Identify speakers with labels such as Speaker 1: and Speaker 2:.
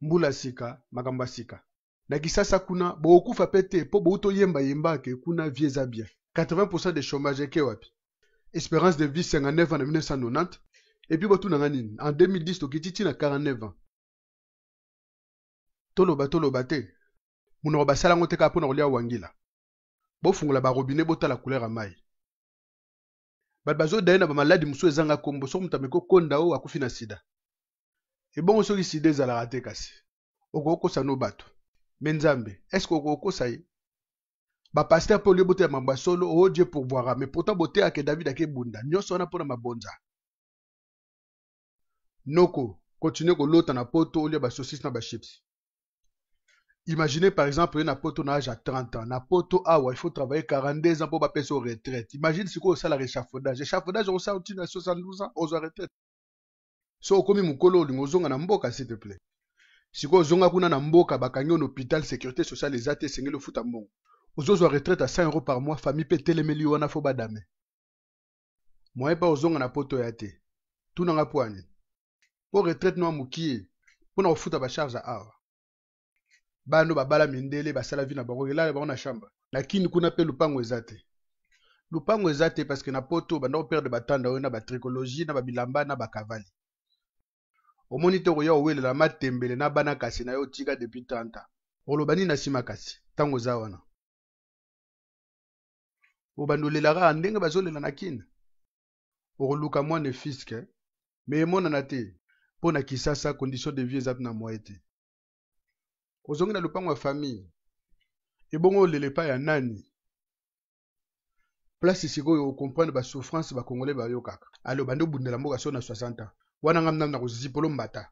Speaker 1: mbula sika makambo ya sika na kisasa kuna bokokufa mpe te mpo bouti oyembayemba ake kuna vie eza bien 80 de chômage eke wapi espérance de vie 59 ans na 1990 epuis botunanga nini en 2010 tokiti ntina 49 ans toloba toloba te monoko basalango te kaka mpo na kolia wangila bofungola barobine botala couleur ya mai bato bazodai na bamaladi mosusu ezanga kombo soki moto ameki okonda oyo akufi na sida Et bon, ebongo soki la ezalaka te kasi okokosa no bato me nzambe eske okokosa ye bapaster pasteur olie botela mambo ya solo au oh dieu voir. mais pourtant que david akebunda nyonso wana mpo na mabonza noko continue kolota na poto ba basosisi na chips. imaginez par exemple ye na poto na age ya 30 ans na poto awa ah il faut travailler 42 ans mpo bapesa o retraite imagine sikoyo osala réchafaudage échafaudage okosala ntina 72 ans ozwa retraite so okomi mokolo olingo ozonga na mboka s'il te plaît sikoyo ozonga kuna na mboka bakangi yo na hôpital sécurité sociale eza te esengeli ofuta mbongo ozozwa retraite ya 100 euro par mois famille mpe etelemeli yo wana fo badame moye mpe ozonga na poto ya te tunanga mpo ani mpo retraite no ya mokie mpo na kofuta basharge ya awa bano babala mindele basala vi na bango elala bango na chambre na kini kuna mpe lupango eza te lupango eza te parceke na poto bandako perdre batanda oyo na batrikologie na babilamba na bakavali omoni te koya owelela matembele na bana kasi na yo otika depuis tanta oloba nini na nsima kasi ntango oza wana obanda olelaka ndenge bazolela na kina okoluka mwana fiske me emonana te mpo na kisasa condition de vie eza mpe na mwaye te ozongi na lopango ya famille ebongo olela epai ya nani place sikoyo okomprendre basouffrance bakongole bayokaka alo bandi obundela mboka so na 60 ans wana nga ndambi na kozipolo mbata